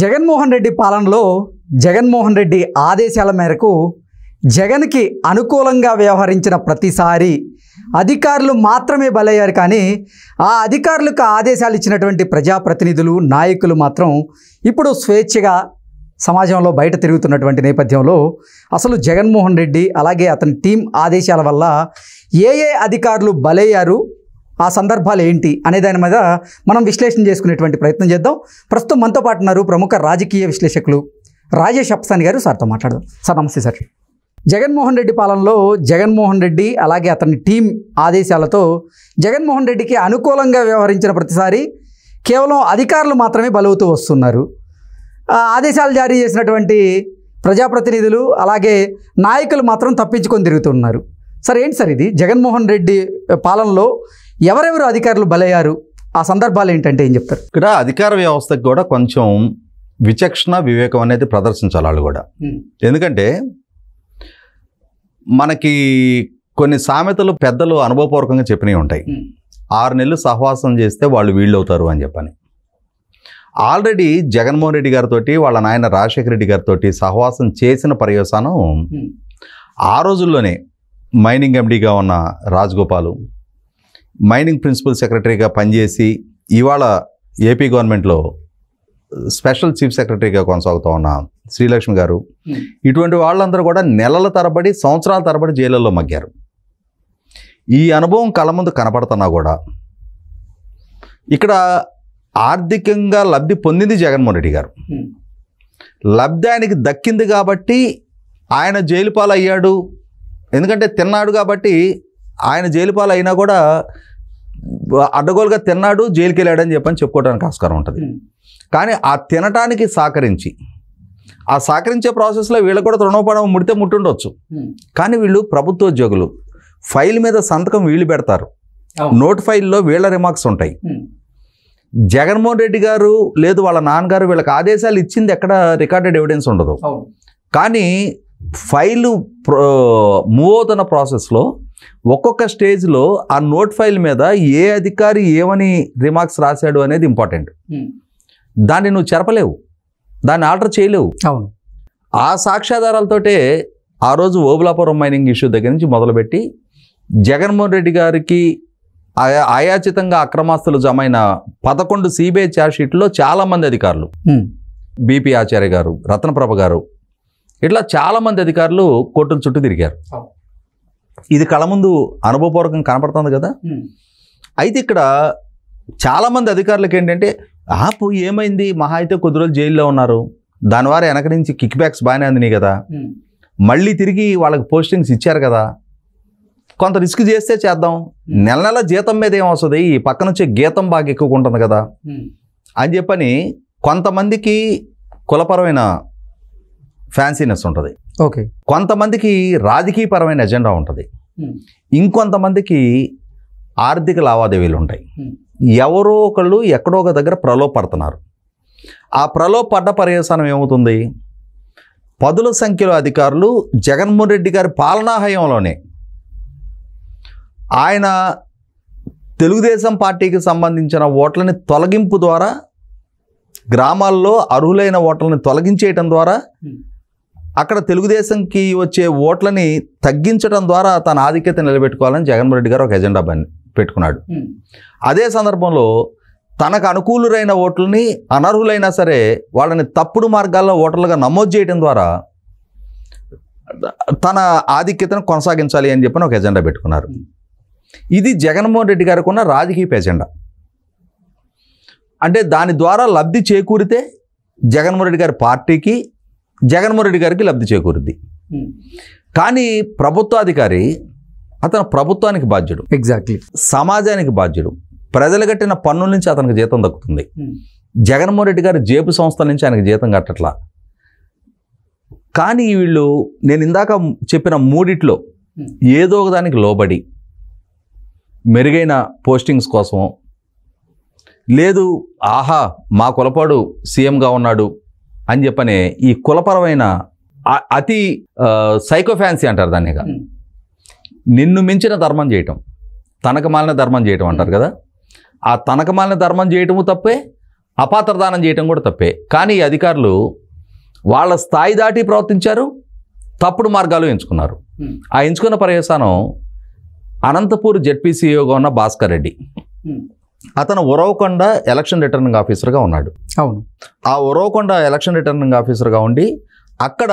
జగన్మోహన్ రెడ్డి పాలనలో జగన్మోహన్ రెడ్డి ఆదేశాల మేరకు జగన్కి అనుకూలంగా వ్యవహరించిన ప్రతిసారి అధికారులు మాత్రమే బలయ్యారు కానీ ఆ అధికారులకు ఆదేశాలు ఇచ్చినటువంటి ప్రజాప్రతినిధులు నాయకులు మాత్రం ఇప్పుడు స్వేచ్ఛగా సమాజంలో బయట తిరుగుతున్నటువంటి నేపథ్యంలో అసలు జగన్మోహన్ రెడ్డి అలాగే అతని టీం ఆదేశాల వల్ల ఏ ఏ అధికారులు బలయ్యారు ఆ సందర్భాలు ఏంటి అనే దాని మీద మనం విశ్లేషణ చేసుకునేటువంటి ప్రయత్నం చేద్దాం ప్రస్తుతం మనతో పాటు ఉన్నారు ప్రముఖ రాజకీయ విశ్లేషకులు రాజేష్ అప్సాని గారు సార్తో మాట్లాడదాం సార్ నమస్తే సార్ జగన్మోహన్ రెడ్డి పాలనలో జగన్మోహన్ రెడ్డి అలాగే అతని టీం ఆదేశాలతో జగన్మోహన్ రెడ్డికి అనుకూలంగా వ్యవహరించిన ప్రతిసారి కేవలం అధికారులు మాత్రమే బలవుతూ వస్తున్నారు ఆదేశాలు జారీ చేసినటువంటి ప్రజాప్రతినిధులు అలాగే నాయకులు మాత్రం తప్పించుకొని తిరుగుతున్నారు సార్ ఏంటి సార్ ఇది జగన్మోహన్ రెడ్డి పాలనలో ఎవరెవరు అధికారులు బలయ్యారు ఆ సందర్భాలు ఏంటంటే ఏం చెప్తారు ఇక్కడ అధికార వ్యవస్థకు కూడా కొంచెం విచక్షణ వివేకం అనేది ప్రదర్శించాలి వాళ్ళు కూడా ఎందుకంటే మనకి కొన్ని సామెతలు పెద్దలు అనుభవపూర్వకంగా చెప్పినవి ఉంటాయి ఆరు నెలలు సహవాసం చేస్తే వాళ్ళు వీళ్ళు అవుతారు అని చెప్పని ఆల్రెడీ జగన్మోహన్ రెడ్డి గారితో వాళ్ళ నాయన రాజశేఖర రెడ్డి గారితో సహవాసం చేసిన పర్యవసానం ఆ రోజుల్లోనే మైనింగ్ ఎండీగా ఉన్న రాజగోపాలు మైనింగ్ ప్రిన్సిపల్ సెక్రటరీగా పనిచేసి ఇవాళ ఏపీ గవర్నమెంట్లో స్పెషల్ చీఫ్ సెక్రటరీగా కొనసాగుతూ ఉన్న శ్రీలక్ష్మి గారు hmm. ఇటువంటి వాళ్ళందరూ కూడా నెలల తరబడి సంవత్సరాల తరబడి జైళ్ళల్లో మగ్గారు ఈ అనుభవం కళ ముందు కనపడుతున్నా కూడా ఇక్కడ ఆర్థికంగా లబ్ధి పొందింది జగన్మోహన్ రెడ్డి గారు hmm. లబ్ధి ఆయనకి దక్కింది కాబట్టి ఆయన జైలు పాలయ్యాడు ఎందుకంటే తిన్నాడు కాబట్టి ఆయన జైలు అయినా కూడా అడ్డగోలుగా తిన్నాడు జైలుకి వెళ్ళాడని చెప్పని చెప్పుకోవడానికి ఆస్కారం ఉంటుంది కానీ ఆ తినటానికి సహకరించి ఆ సహకరించే ప్రాసెస్లో వీళ్ళు కూడా తృణోపానం ముడితే ముట్టుండొచ్చు కానీ వీళ్ళు ప్రభుత్వోద్యోగులు ఫైల్ మీద సంతకం వీళ్ళు పెడతారు నోట్ ఫైల్లో వీళ్ళ రిమార్క్స్ ఉంటాయి జగన్మోహన్ రెడ్డి గారు లేదు వాళ్ళ నాన్నగారు వీళ్ళకి ఆదేశాలు ఇచ్చింది ఎక్కడ రికార్డెడ్ ఎవిడెన్స్ ఉండదు కానీ ఫైలు మూవ్ అవుతున్న ప్రాసెస్లో ఒక్కొక్క స్టేజ్లో ఆ నోట్ ఫైల్ మీద ఏ అధికారి ఏమని రిమార్క్స్ రాశాడు అనేది ఇంపార్టెంట్ hmm. దాన్ని నువ్వు చెరపలేవు దాన్ని ఆర్డర్ చేయలేవు అవును ఆ సాక్ష్యాధారాలతోటే ఆ రోజు ఓబులాపురం మైనింగ్ ఇష్యూ దగ్గర నుంచి మొదలుపెట్టి జగన్మోహన్ రెడ్డి గారికి ఆయాచితంగా అక్రమాస్తులు జమైన పదకొండు సిబిఐ ఛార్జ్షీట్లో చాలామంది అధికారులు బీపీ hmm. ఆచార్య గారు రత్నప్రభ గారు ఇట్లా చాలామంది అధికారులు కోర్టుల చుట్టూ తిరిగారు ఇది కళ ముందు అనుభవపూర్వకం కనపడుతుంది కదా అయితే ఇక్కడ చాలామంది అధికారులకు ఏంటంటే ఆపు ఏమైంది మహా అయితే కొద్ది రోజులు జైల్లో ఉన్నారు దానివారు వెనక నుంచి కిక్ బ్యాక్స్ బాగానే నీ కదా మళ్ళీ తిరిగి వాళ్ళకి పోస్టింగ్స్ ఇచ్చారు కదా కొంత రిస్క్ చేస్తే చేద్దాం నెల నెల జీతం మీద ఏమొస్తుంది ఈ పక్కన వచ్చే గీతం బాగా ఎక్కువగా ఉంటుంది కదా అని చెప్పని కొంతమందికి కులపరమైన ఫ్యాన్సీనెస్ ఉంటుంది ఓకే కొంతమందికి రాజకీయపరమైన ఎజెండా ఉంటుంది hmm. ఇంకొంతమందికి ఆర్థిక లావాదేవీలు ఉంటాయి hmm. ఎవరో ఒకళ్ళు ఎక్కడో ఒక దగ్గర ప్రలోపడుతున్నారు ఆ పడ్డ పర్యవసానం ఏమవుతుంది పదుల సంఖ్యలో అధికారులు జగన్మోహన్ రెడ్డి గారి పాలనా హయంలోనే ఆయన తెలుగుదేశం పార్టీకి సంబంధించిన ఓట్లని తొలగింపు ద్వారా గ్రామాల్లో అర్హులైన ఓట్లను తొలగించేయటం ద్వారా hmm. అక్కడ తెలుగుదేశంకి వచ్చే ఓట్లని తగ్గించడం ద్వారా తన ఆధిక్యత నిలబెట్టుకోవాలని జగన్మోహన్ రెడ్డి గారు ఒక ఎజెండా బన్ పెట్టుకున్నాడు అదే సందర్భంలో తనకు అనుకూలురైన ఓట్లని అనర్హులైనా సరే వాళ్ళని తప్పుడు మార్గాల్లో ఓటర్లుగా నమోదు చేయడం ద్వారా తన ఆధిక్యతను కొనసాగించాలి అని చెప్పని ఒక ఎజెండా పెట్టుకున్నారు ఇది జగన్మోహన్ రెడ్డి గారికి ఉన్న రాజకీయ ఎజెండా అంటే దాని ద్వారా లబ్ధి చేకూరితే జగన్మోహన్ రెడ్డి గారి పార్టీకి జగన్మోహన్ రెడ్డి గారికి లబ్ధి చేకూరుద్ది hmm. కానీ ప్రభుత్వాధికారి అతను ప్రభుత్వానికి బాధ్యుడు ఎగ్జాక్ట్లీ సమాజానికి బాధ్యుడు ప్రజలు కట్టిన పన్నుల నుంచి అతనికి జీతం దక్కుతుంది hmm. జగన్మోహన్ రెడ్డి గారి జేబు సంస్థల నుంచి ఆయనకు జీతం కట్టట్లా కానీ వీళ్ళు నేను ఇందాక చెప్పిన మూడిట్లో hmm. ఏదో ఒకదానికి లోబడి మెరుగైన పోస్టింగ్స్ కోసం లేదు ఆహా మా కులపాడు సీఎంగా ఉన్నాడు అని చెప్పనే ఈ కులపరమైన అతి ఫ్యాన్సీ అంటారు దాన్ని నిన్ను మించిన ధర్మం చేయటం తనకు మాలిన ధర్మం చేయటం అంటారు కదా ఆ తనకు మాలిన ధర్మం చేయటము తప్పే అపాత్రదానం చేయటం కూడా తప్పే కానీ అధికారులు వాళ్ళ స్థాయి దాటి ప్రవర్తించారు తప్పుడు మార్గాలు ఎంచుకున్నారు ఆ ఎంచుకున్న పర్యవసానం అనంతపూర్ జెడ్పీసీఓగా ఉన్న భాస్కర్ రెడ్డి అతను ఉరవకొండ ఎలక్షన్ రిటర్నింగ్ ఆఫీసర్గా ఉన్నాడు అవును ఆ ఉరవకొండ ఎలక్షన్ రిటర్నింగ్ ఆఫీసర్గా ఉండి అక్కడ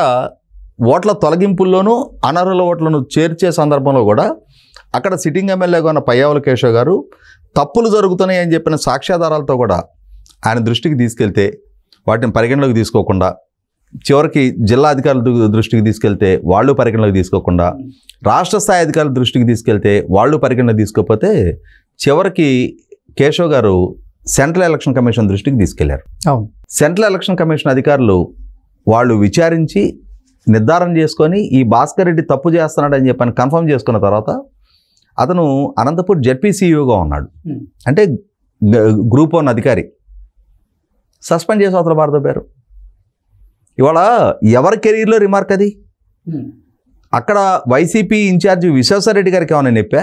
ఓట్ల తొలగింపుల్లోనూ అనర్హుల ఓట్లను చేర్చే సందర్భంలో కూడా అక్కడ సిట్టింగ్ ఎమ్మెల్యేగా ఉన్న పయ్యావుల కేశవ్ గారు తప్పులు జరుగుతున్నాయి అని చెప్పిన సాక్ష్యాధారాలతో కూడా ఆయన దృష్టికి తీసుకెళ్తే వాటిని పరిగణలోకి తీసుకోకుండా చివరికి జిల్లా అధికారుల దృష్టికి తీసుకెళ్తే వాళ్ళు పరిగణలోకి తీసుకోకుండా రాష్ట్ర స్థాయి అధికారుల దృష్టికి తీసుకెళ్తే వాళ్ళు పరిగణలోకి తీసుకోకపోతే చివరికి కేశవ్ గారు సెంట్రల్ ఎలక్షన్ కమిషన్ దృష్టికి తీసుకెళ్లారు అవును సెంట్రల్ ఎలక్షన్ కమిషన్ అధికారులు వాళ్ళు విచారించి నిర్ధారణ చేసుకొని ఈ భాస్కర్ రెడ్డి తప్పు చేస్తున్నాడని చెప్పని కన్ఫర్మ్ చేసుకున్న తర్వాత అతను అనంతపూర్ జెడ్పీ ఉన్నాడు అంటే గ్రూప్ వన్ అధికారి సస్పెండ్ చేసి అవతల భారత పేరు ఇవాళ ఎవరి కెరీర్లో రిమార్క్ అది అక్కడ వైసీపీ ఇన్ఛార్జ్ విశ్వేశ్వరరెడ్డి గారికి ఏమైనా నొప్పా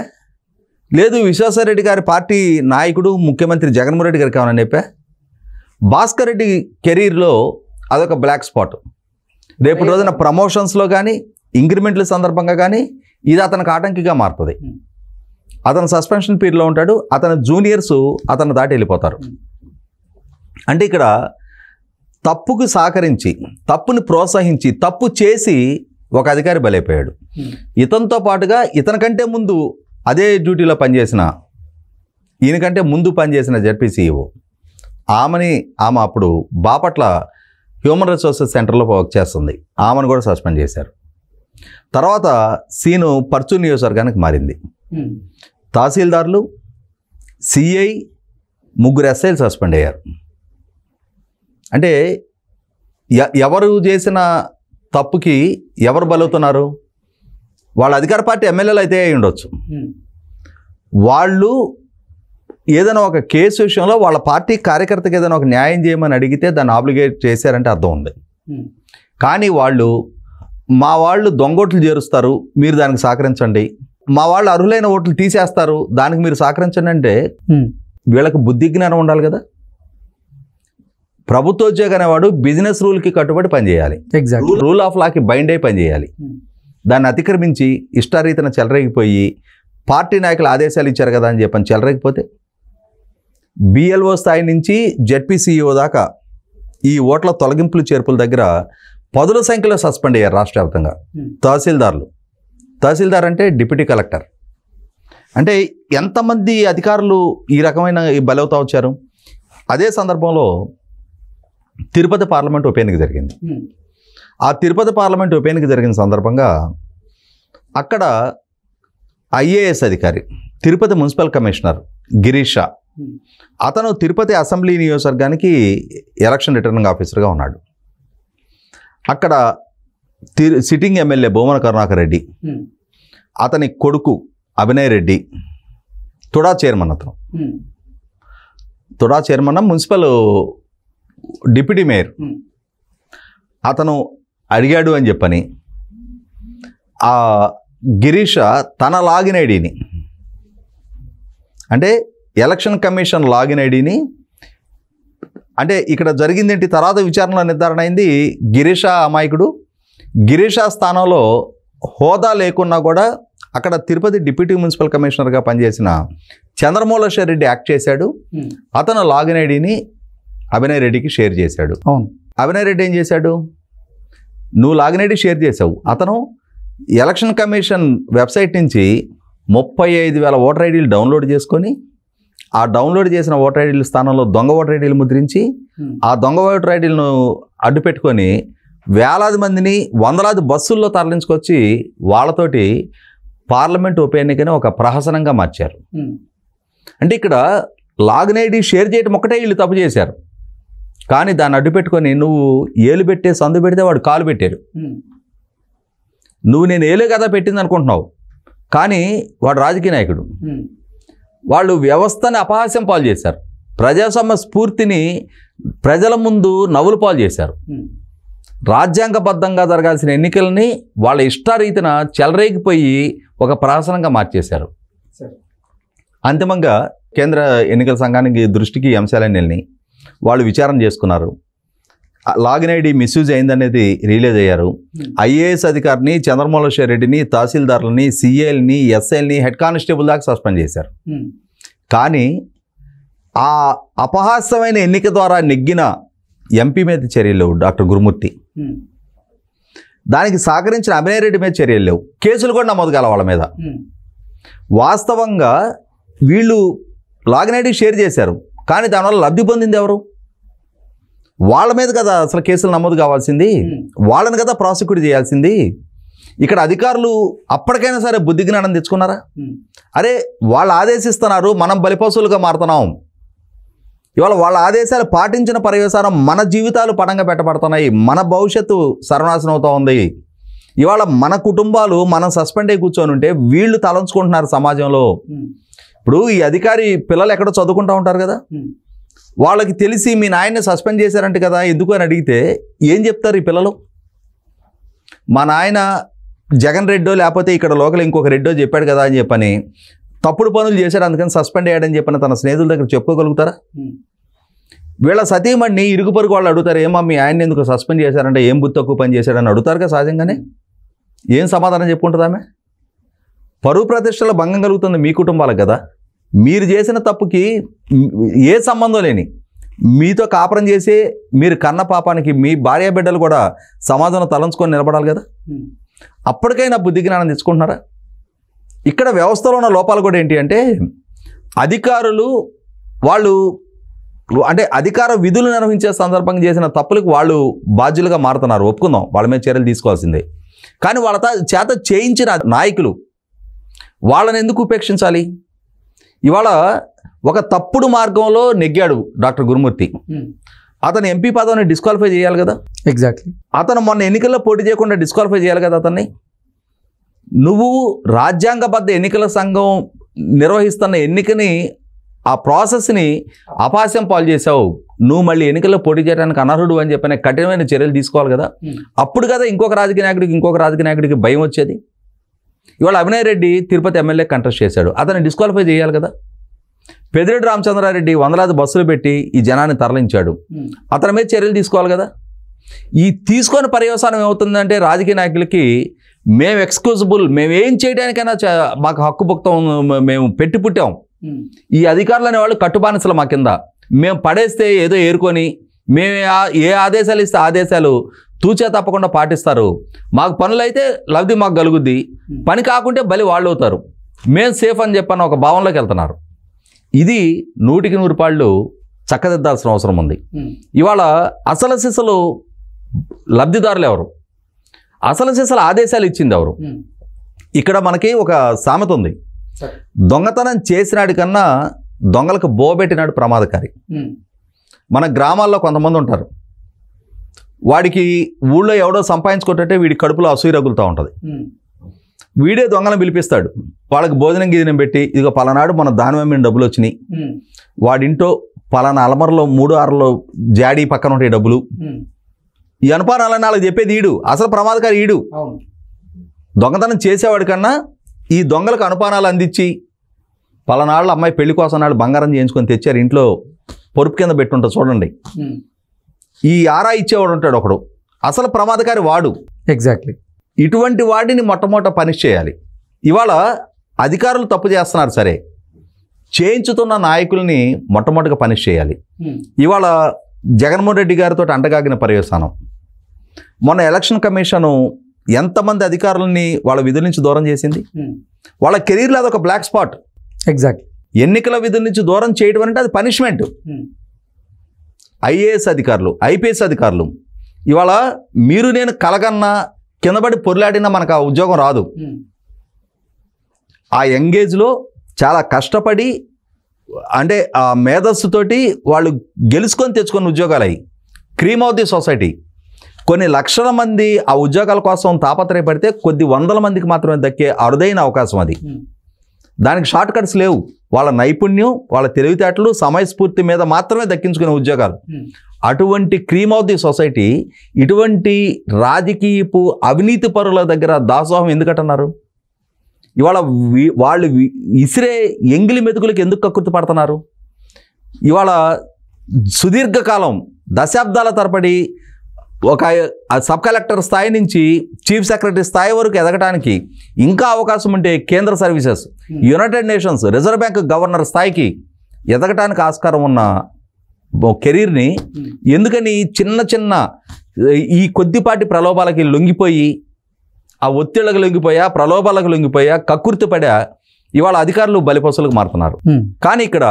లేదు విశ్వేశ్వరరెడ్డి గారి పార్టీ నాయకుడు ముఖ్యమంత్రి జగన్మోహన్ రెడ్డి గారికి ఏమన్నా చెప్పా భాస్కర్ రెడ్డి కెరీర్లో అదొక బ్లాక్ స్పాట్ రేపు రోజున ప్రమోషన్స్లో కానీ ఇంక్రిమెంట్ల సందర్భంగా కానీ ఇది అతనికి ఆటంకిగా మారుతుంది అతను సస్పెన్షన్ పీరియడ్లో ఉంటాడు అతని జూనియర్స్ అతను దాటి వెళ్ళిపోతారు అంటే ఇక్కడ తప్పుకు సహకరించి తప్పుని ప్రోత్సహించి తప్పు చేసి ఒక అధికారి బలైపోయాడు ఇతనితో పాటుగా ఇతనికంటే ముందు అదే డ్యూటీలో పనిచేసిన ఈయనకంటే ముందు పనిచేసిన జడ్పీసీఓ ఆమెని ఆమె అప్పుడు బాపట్ల హ్యూమన్ రిసోర్సెస్ సెంటర్లో వర్క్ చేస్తుంది ఆమెను కూడా సస్పెండ్ చేశారు తర్వాత సీను పర్చు నియోజకవర్గానికి మారింది తహసీల్దార్లు సిఐ ముగ్గురు ఎస్ఐలు సస్పెండ్ అయ్యారు అంటే ఎవరు చేసిన తప్పుకి ఎవరు బలవుతున్నారు వాళ్ళ అధికార పార్టీ ఎమ్మెల్యేలు అయితే అయి ఉండొచ్చు వాళ్ళు ఏదైనా ఒక కేసు విషయంలో వాళ్ళ పార్టీ కార్యకర్తకి ఏదైనా ఒక న్యాయం చేయమని అడిగితే దాన్ని ఆబ్లిగేట్ చేశారంటే అర్థం ఉంది కానీ వాళ్ళు మా వాళ్ళు దొంగోట్లు చేరుస్తారు మీరు దానికి సహకరించండి మా వాళ్ళు అర్హులైన ఓట్లు తీసేస్తారు దానికి మీరు సహకరించండి అంటే వీళ్ళకి బుద్ధి జ్ఞానం ఉండాలి కదా ప్రభుత్వోద్యోగం అనేవాడు బిజినెస్ రూల్కి కట్టుబడి పనిచేయాలి రూల్ ఆఫ్ లాకి బైండ్ అయి పనిచేయాలి దాన్ని అతిక్రమించి ఇష్టారీతన చెలరేగిపోయి పార్టీ నాయకులు ఆదేశాలు ఇచ్చారు కదా అని చెప్పని చెలరేగిపోతే బిఎల్ఓ స్థాయి నుంచి జెడ్పీసీఓ దాకా ఈ ఓట్ల తొలగింపులు చేర్పుల దగ్గర పదుల సంఖ్యలో సస్పెండ్ అయ్యారు రాష్ట్ర వ్యాప్తంగా తహసీల్దార్లు తహసీల్దార్ అంటే డిప్యూటీ కలెక్టర్ అంటే ఎంతమంది అధికారులు ఈ రకమైన బలవుతా వచ్చారు అదే సందర్భంలో తిరుపతి పార్లమెంట్ ఉప ఎన్నిక జరిగింది ఆ తిరుపతి పార్లమెంట్ ఉప ఎన్నిక జరిగిన సందర్భంగా అక్కడ ఐఏఎస్ అధికారి తిరుపతి మున్సిపల్ కమిషనర్ గిరీషా అతను తిరుపతి అసెంబ్లీ నియోజకవర్గానికి ఎలక్షన్ రిటర్నింగ్ ఆఫీసర్గా ఉన్నాడు అక్కడ సిట్టింగ్ ఎమ్మెల్యే భూమన కరుణాకర్ రెడ్డి అతని కొడుకు అభినయ్ రెడ్డి తుడా చైర్మన్ అతను TUDA chairman municipal deputy mayor అతను అడిగాడు అని చెప్పని ఆ గిరీష తన లాగిన్ ఐడిని అంటే ఎలక్షన్ కమిషన్ లాగిన్ ఐడిని అంటే ఇక్కడ జరిగింది ఏంటి తర్వాత విచారణలో నిర్ధారణ అయింది గిరీష అమాయకుడు గిరీష స్థానంలో హోదా లేకున్నా కూడా అక్కడ తిరుపతి డిప్యూటీ మున్సిపల్ కమిషనర్గా పనిచేసిన చంద్రమౌళేశ్వర రెడ్డి యాక్ట్ చేశాడు అతను లాగిన్ ఐడిని అభినయ్ రెడ్డికి షేర్ చేశాడు అవును అభినయ్ రెడ్డి ఏం చేశాడు నువ్వు లాగినేటి షేర్ చేసావు అతను ఎలక్షన్ కమిషన్ వెబ్సైట్ నుంచి ముప్పై ఐదు వేల ఓటర్ ఐడీలు డౌన్లోడ్ చేసుకొని ఆ డౌన్లోడ్ చేసిన ఓటర్ ఐడీల స్థానంలో దొంగ ఓటర్ ఐడీలు ముద్రించి ఆ దొంగ ఓటర్ ఐడీలను అడ్డు పెట్టుకొని వేలాది మందిని వందలాది బస్సుల్లో తరలించుకొచ్చి వాళ్ళతోటి పార్లమెంట్ ఉప ఎన్నికని ఒక ప్రహసనంగా మార్చారు అంటే ఇక్కడ లాగిన్ ఐడి షేర్ చేయటం ఒక్కటే వీళ్ళు తప్పు చేశారు కానీ దాన్ని అడ్డు పెట్టుకొని నువ్వు ఏలు పెట్టే సందు పెడితే వాడు కాలు పెట్టారు నువ్వు నేను ఏలే కదా పెట్టింది అనుకుంటున్నావు కానీ వాడు రాజకీయ నాయకుడు వాళ్ళు వ్యవస్థని అపహాస్యం పాలు చేశారు ప్రజాస్వామ్య స్ఫూర్తిని ప్రజల ముందు నవ్వులు పాలు చేశారు రాజ్యాంగబద్ధంగా జరగాల్సిన ఎన్నికలని వాళ్ళ ఇష్టారీతిన చెలరేగిపోయి ఒక ప్రహసనంగా మార్చేశారు అంతిమంగా కేంద్ర ఎన్నికల సంఘానికి దృష్టికి అంశాలన్నీ వెళ్ళినాయి వాళ్ళు విచారణ చేసుకున్నారు లాగిన్ ఐడి మిస్యూజ్ అయిందనేది రిలీజ్ అయ్యారు hmm. ఐఏఎస్ అధికారిని చంద్రమౌళేశ్వర రెడ్డిని తహసీల్దార్లని సిఏల్ని ఎస్ఐల్ని హెడ్ కానిస్టేబుల్ దాకా సస్పెండ్ చేశారు hmm. కానీ ఆ అపహాస్యమైన ఎన్నిక ద్వారా నెగ్గిన ఎంపీ మీద చర్యలు లేవు డాక్టర్ గురుమూర్తి hmm. దానికి సహకరించిన అభినయ్ రెడ్డి మీద చర్యలు లేవు కేసులు కూడా నమోదు కాల వాళ్ళ మీద వాస్తవంగా వీళ్ళు లాగిన్ ఐడి షేర్ చేశారు కానీ దానివల్ల లబ్ధి పొందింది ఎవరు వాళ్ళ మీద కదా అసలు కేసులు నమోదు కావాల్సింది వాళ్ళని కదా ప్రాసిక్యూట్ చేయాల్సింది ఇక్కడ అధికారులు అప్పటికైనా సరే బుద్ధి జ్ఞానం తెచ్చుకున్నారా అరే వాళ్ళు ఆదేశిస్తున్నారు మనం బలిపశువులుగా మారుతున్నాం ఇవాళ వాళ్ళ ఆదేశాలు పాటించిన పర్యవసానం మన జీవితాలు పడంగా పెట్టబడుతున్నాయి మన భవిష్యత్తు సర్వనాశనం అవుతూ ఉంది ఇవాళ మన కుటుంబాలు మనం సస్పెండ్ అయి కూర్చొని ఉంటే వీళ్ళు తలంచుకుంటున్నారు సమాజంలో ఇప్పుడు ఈ అధికారి పిల్లలు ఎక్కడో చదువుకుంటూ ఉంటారు కదా వాళ్ళకి తెలిసి మీ నాయన్ని సస్పెండ్ చేశారంట కదా ఎందుకు అని అడిగితే ఏం చెప్తారు ఈ పిల్లలు మా నాయన జగన్ రెడ్డో లేకపోతే ఇక్కడ లోకల్ ఇంకొక రెడ్డో చెప్పాడు కదా అని చెప్పని తప్పుడు పనులు చేశాడు అందుకని సస్పెండ్ అయ్యాడని చెప్పని తన స్నేహితుల దగ్గర చెప్పుకోగలుగుతారా వీళ్ళ సతీమణ్ణి ఇరుగు వాళ్ళు అడుగుతారు ఏమా మీ ఆయన ఎందుకు సస్పెండ్ చేశారంటే ఏం బుద్ధి తక్కువ పని చేశాడని అడుగుతారు కదా సహజంగానే ఏం సమాధానం చెప్పుకుంటుందామె పరువు ప్రతిష్టలో భంగం కలుగుతుంది మీ కుటుంబాలకు కదా మీరు చేసిన తప్పుకి ఏ సంబంధం లేని మీతో కాపురం చేసి మీరు కన్న పాపానికి మీ భార్య బిడ్డలు కూడా సమాజంలో తలంచుకొని నిలబడాలి కదా అప్పటికైనా బుద్ధి జ్ఞానం తెచ్చుకుంటున్నారా ఇక్కడ వ్యవస్థలో ఉన్న లోపాలు కూడా ఏంటి అంటే అధికారులు వాళ్ళు అంటే అధికార విధులు నిర్వహించే సందర్భంగా చేసిన తప్పులకు వాళ్ళు బాధ్యులుగా మారుతున్నారు ఒప్పుకుందాం వాళ్ళ మీద చర్యలు తీసుకోవాల్సిందే కానీ వాళ్ళ చేత చేయించిన నాయకులు వాళ్ళని ఎందుకు ఉపేక్షించాలి ఇవాళ ఒక తప్పుడు మార్గంలో నెగ్గాడు డాక్టర్ గురుమూర్తి అతను ఎంపీ పదవిని డిస్క్వాలిఫై చేయాలి కదా ఎగ్జాక్ట్లీ అతను మొన్న ఎన్నికల్లో పోటీ చేయకుండా డిస్క్వాలిఫై చేయాలి కదా అతన్ని నువ్వు రాజ్యాంగబద్ధ ఎన్నికల సంఘం నిర్వహిస్తున్న ఎన్నికని ఆ ప్రాసెస్ని అపాస్యం పాలు చేసావు నువ్వు మళ్ళీ ఎన్నికల్లో పోటీ చేయడానికి అనర్హుడు అని చెప్పిన కఠినమైన చర్యలు తీసుకోవాలి కదా అప్పుడు కదా ఇంకొక రాజకీయ నాయకుడికి ఇంకొక రాజకీయ నాయకుడికి భయం వచ్చేది ఇవాళ అభినయ్ రెడ్డి తిరుపతి ఎమ్మెల్యే కంట్రస్ట్ చేశాడు అతన్ని డిస్క్వాలిఫై చేయాలి కదా పెద్దిరెడ్డి రామచంద్రారెడ్డి వందలాది బస్సులు పెట్టి ఈ జనాన్ని తరలించాడు అతని మీద చర్యలు తీసుకోవాలి కదా ఈ తీసుకొని పర్యవసానం ఏమవుతుందంటే రాజకీయ నాయకులకి మేము ఎక్స్క్లూజిబుల్ మేము ఏం చేయడానికైనా మాకు హక్కు హక్కుభుక్తం మేము పెట్టి పుట్టాం ఈ అధికారులు అనేవాళ్ళు కట్టుబానిసలు మా కింద మేము పడేస్తే ఏదో ఏరుకొని మేము ఏ ఆదేశాలు ఇస్తే ఆదేశాలు తూచే తప్పకుండా పాటిస్తారు మాకు పనులైతే లబ్ధి మాకు కలుగుద్ది పని కాకుంటే బలి వాళ్ళు అవుతారు మేము సేఫ్ అని చెప్పని ఒక భావంలోకి వెళ్తున్నారు ఇది నూటికి నూరు పాళ్ళు చక్కదిద్దాల్సిన అవసరం ఉంది ఇవాళ అసల సిసలు లబ్ధిదారులు ఎవరు అసల సిసలు ఆదేశాలు ఇచ్చింది ఎవరు ఇక్కడ మనకి ఒక సామెత ఉంది దొంగతనం చేసినాడి కన్నా దొంగలకు బోబెట్టినాడు ప్రమాదకారి మన గ్రామాల్లో కొంతమంది ఉంటారు వాడికి ఊళ్ళో ఎవడో సంపాదించుకుంటే వీడి కడుపులో అసూయ రగులుతూ ఉంటుంది వీడే దొంగలను పిలిపిస్తాడు వాళ్ళకి భోజనం గీజనం పెట్టి ఇదిగో పలానాడు మన దాని మీద డబ్బులు వచ్చినాయి వాడింటో పలానా అలమరలో మూడు ఆరులో జాడీ పక్కన ఉంటాయి డబ్బులు ఈ అనుపానాలని వాళ్ళకి చెప్పేది ఈడు అసలు ప్రమాదకారి ఈడు దొంగతనం చేసేవాడి కన్నా ఈ దొంగలకు అనుపానాలు అందించి పలానాళ్ళు అమ్మాయి పెళ్లి కోసం నాడు బంగారం చేయించుకొని తెచ్చారు ఇంట్లో పొరుపు కింద పెట్టుంటారు చూడండి ఈ ఆరా ఇచ్చేవాడు ఉంటాడు ఒకడు అసలు ప్రమాదకారి వాడు ఎగ్జాక్ట్లీ ఇటువంటి వాడిని మొట్టమొదట పనిష్ చేయాలి ఇవాళ అధికారులు తప్పు చేస్తున్నారు సరే చేయించుతున్న నాయకుల్ని మొట్టమొదటిగా పనిష్ చేయాలి hmm. ఇవాళ జగన్మోహన్ రెడ్డి గారితో అండగాగిన పర్యవసానం మొన్న ఎలక్షన్ కమిషను ఎంతమంది అధికారులని వాళ్ళ విధుల నుంచి దూరం చేసింది hmm. వాళ్ళ కెరీర్లో అదొక బ్లాక్ స్పాట్ ఎగ్జాక్ట్ ఎన్నికల విధుల నుంచి దూరం చేయడం అంటే అది పనిష్మెంట్ ఐఏఎస్ అధికారులు ఐపీఎస్ అధికారులు ఇవాళ మీరు నేను కలగన్నా కిందపడి పొరలాడిన మనకు ఆ ఉద్యోగం రాదు ఆ ఎంగేజ్లో చాలా కష్టపడి అంటే ఆ మేధస్సుతోటి వాళ్ళు గెలుచుకొని తెచ్చుకున్న ఉద్యోగాలు క్రీమ్ ఆఫ్ ది సొసైటీ కొన్ని లక్షల మంది ఆ ఉద్యోగాల కోసం తాపత్రయపడితే కొద్ది వందల మందికి మాత్రమే దక్కే అరుదైన అవకాశం అది దానికి షార్ట్ కట్స్ లేవు వాళ్ళ నైపుణ్యం వాళ్ళ తెలివితేటలు సమయస్ఫూర్తి మీద మాత్రమే దక్కించుకునే ఉద్యోగాలు అటువంటి క్రీమ్ ఆఫ్ ది సొసైటీ ఇటువంటి రాజకీయపు అవినీతి పరుల దగ్గర దాసోహం ఎందుకంటున్నారు ఇవాళ వాళ్ళు ఇసిరే ఎంగిలి మెతుకులకు ఎందుకు కక్కుర్తి పడుతున్నారు ఇవాళ సుదీర్ఘకాలం దశాబ్దాల తరబడి ఒక సబ్ కలెక్టర్ స్థాయి నుంచి చీఫ్ సెక్రటరీ స్థాయి వరకు ఎదగడానికి ఇంకా అవకాశం ఉంటే కేంద్ర services hmm. United nations reserve bank governor స్థాయికి ఎదగటానికి ఆస్కారం ఉన్న కెరీర్ని hmm. ఎందుకని చిన్న చిన్న ఈ కొద్దిపాటి ప్రలోభాలకి లొంగిపోయి ఆ ఒత్తిళ్ళకి లొంగిపోయా ప్రలోభాలకు లొంగిపోయా కక్కుర్తి పడా ఇవాళ అధికారులు బలిపసులకు మారుతున్నారు hmm. కానీ ఇక్కడ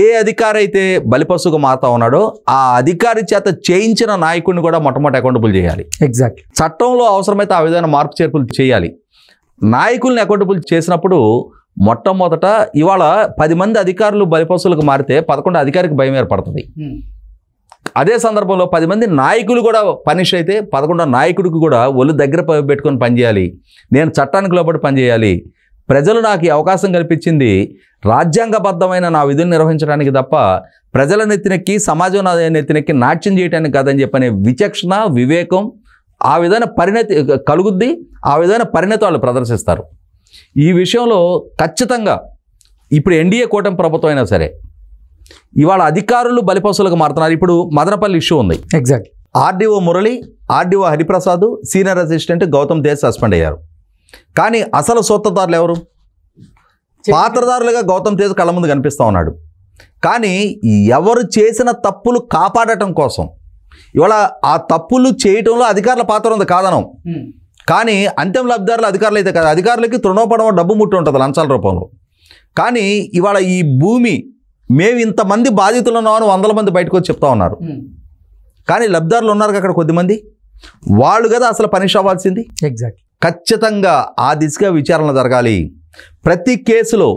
ఏ అధికారి అయితే బలిపశువుగా మారుతా ఉన్నాడో ఆ అధికారి చేత చేయించిన నాయకుడిని కూడా మొట్టమొదటి అకౌంటబుల్ చేయాలి ఎగ్జాక్ట్ చట్టంలో అవసరమైతే ఆ విధమైన మార్పు చేర్పులు చేయాలి నాయకుల్ని అకౌంటబుల్ చేసినప్పుడు మొట్టమొదట ఇవాళ పది మంది అధికారులు బలిపశువులకు మారితే పదకొండు అధికారికి భయం ఏర్పడుతుంది hmm. అదే సందర్భంలో పది మంది నాయకులు కూడా పనిష్ అయితే పదకొండు నాయకుడికి కూడా ఒళ్ళు దగ్గర పెట్టుకొని పనిచేయాలి నేను చట్టానికి లోపల పనిచేయాలి ప్రజలు నాకు అవకాశం కల్పించింది రాజ్యాంగబద్ధమైన నా విధులు నిర్వహించడానికి తప్ప ప్రజల నెత్తినెక్కి సమాజం నెత్తినెక్కి నాట్యం చేయడానికి కాదని చెప్పనే విచక్షణ వివేకం ఆ విధమైన పరిణతి కలుగుద్ది ఆ విధమైన పరిణతి వాళ్ళు ప్రదర్శిస్తారు ఈ విషయంలో ఖచ్చితంగా ఇప్పుడు ఎన్డీఏ కూటమి ప్రభుత్వం అయినా సరే ఇవాళ అధికారులు బలిపసులకు మారుతున్నారు ఇప్పుడు మదనపల్లి ఇష్యూ ఉంది exact RDO Murali RDO Hariprasad senior assistant Gautam Desh suspend అయ్యారు కానీ అసలు సూత్రధారులు ఎవరు పాత్రదారులుగా గౌతమ్ తేజ్ కళ్ళ ముందు కనిపిస్తూ ఉన్నాడు కానీ ఎవరు చేసిన తప్పులు కాపాడటం కోసం ఇవాళ ఆ తప్పులు చేయటంలో అధికారుల పాత్ర ఉంది కాదనం కానీ అంతిమ లబ్ధిదారులు అధికారులు అయితే కాదు అధికారులకి తృణోపడం డబ్బు ముట్టు ఉంటుంది లంచాల రూపంలో కానీ ఇవాళ ఈ భూమి మేము ఇంతమంది బాధితులు ఉన్నామని వందల మంది బయటకు వచ్చి చెప్తా ఉన్నారు కానీ లబ్ధిదారులు ఉన్నారు అక్కడ కొద్దిమంది వాళ్ళు కదా అసలు పనిష్ అవ్వాల్సింది ఎగ్జాక్ట్ ఖచ్చితంగా ఆ దిశగా విచారణ జరగాలి ప్రతి కేసులో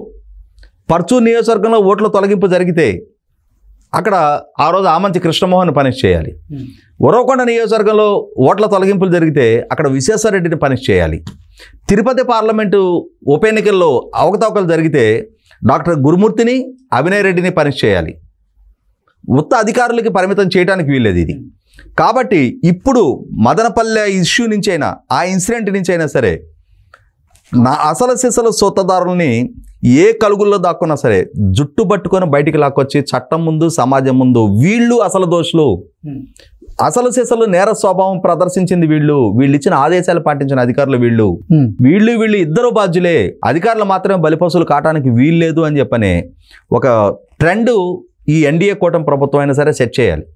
పర్చూ నియోజకవర్గంలో ఓట్ల తొలగింపు జరిగితే అక్కడ ఆ రోజు ఆమంచి కృష్ణమోహన్ పనిష్ చేయాలి ఉరవకొండ నియోజకవర్గంలో ఓట్ల తొలగింపులు జరిగితే అక్కడ విశ్వేశ్వరరెడ్డిని పనిష్ చేయాలి తిరుపతి పార్లమెంటు ఉప ఎన్నికల్లో అవకతవకలు జరిగితే డాక్టర్ గురుమూర్తిని అభినయ్ రెడ్డిని పనిష్ చేయాలి ఉత్త అధికారులకి పరిమితం చేయడానికి వీల్లేదు ఇది కాబట్టి ఇప్పుడు మదనపల్లె ఇష్యూ నుంచి అయినా ఆ ఇన్సిడెంట్ నుంచి అయినా సరే నా అసలు సిసలు సొత్తదారుల్ని ఏ కలుగుల్లో దాక్కున్నా సరే జుట్టు పట్టుకొని బయటికి లాక్కొచ్చి చట్టం ముందు సమాజం ముందు వీళ్ళు అసలు దోషులు అసలు సిసలు నేర స్వభావం ప్రదర్శించింది వీళ్ళు వీళ్ళు ఇచ్చిన ఆదేశాలు పాటించిన అధికారులు వీళ్ళు వీళ్ళు వీళ్ళు ఇద్దరు బాధ్యులే అధికారులు మాత్రమే బలిపసులు కావడానికి వీల్లేదు అని చెప్పని ఒక ట్రెండ్ ఈ ఎన్డీఏ కూటమి ప్రభుత్వం అయినా సరే సెట్ చేయాలి